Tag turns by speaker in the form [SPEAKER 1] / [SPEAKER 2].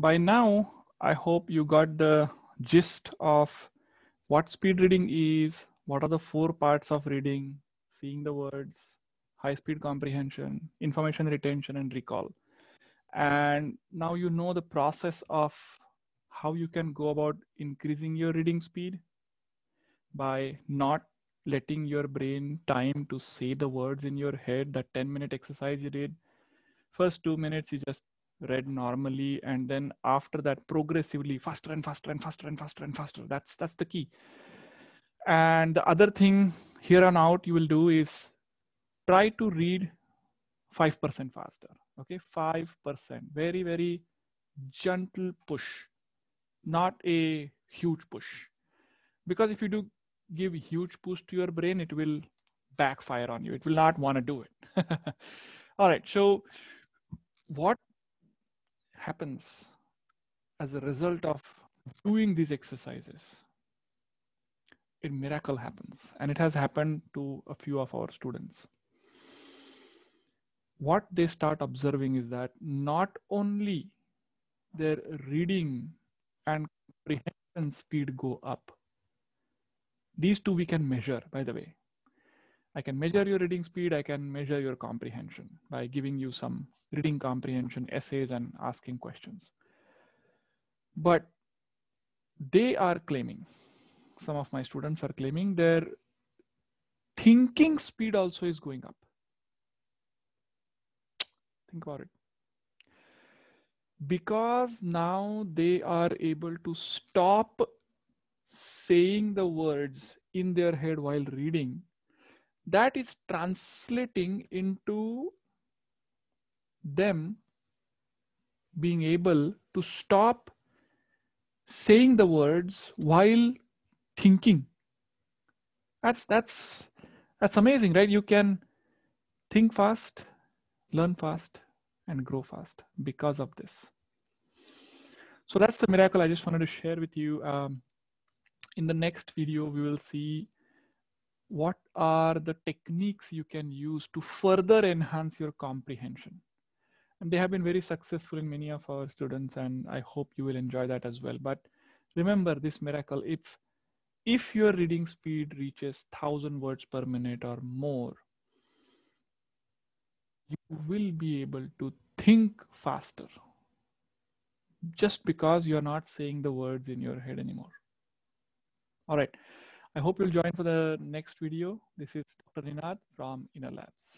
[SPEAKER 1] by now, I hope you got the gist of what speed reading is, what are the four parts of reading, seeing the words, high speed comprehension, information retention, and recall. And now you know the process of how you can go about increasing your reading speed by not letting your brain time to say the words in your head that 10 minute exercise you did first two minutes you just read normally and then after that progressively faster and faster and faster and faster and faster that's that's the key and the other thing here on out you will do is try to read 5% faster okay 5% very very gentle push not a huge push because if you do give huge push to your brain it will backfire on you it will not want to do it all right so what happens as a result of doing these exercises a miracle happens and it has happened to a few of our students what they start observing is that not only their reading and comprehension speed go up these two we can measure by the way I can measure your reading speed, I can measure your comprehension by giving you some reading comprehension essays and asking questions. But they are claiming, some of my students are claiming their thinking speed also is going up. Think about it. Because now they are able to stop saying the words in their head while reading that is translating into them being able to stop saying the words while thinking that's that's that's amazing right you can think fast learn fast and grow fast because of this so that's the miracle i just wanted to share with you um, in the next video we will see what are the techniques you can use to further enhance your comprehension and they have been very successful in many of our students and i hope you will enjoy that as well but remember this miracle if if your reading speed reaches 1000 words per minute or more you will be able to think faster just because you're not saying the words in your head anymore all right I hope you'll join for the next video. This is Dr. Ninad from Inner Labs.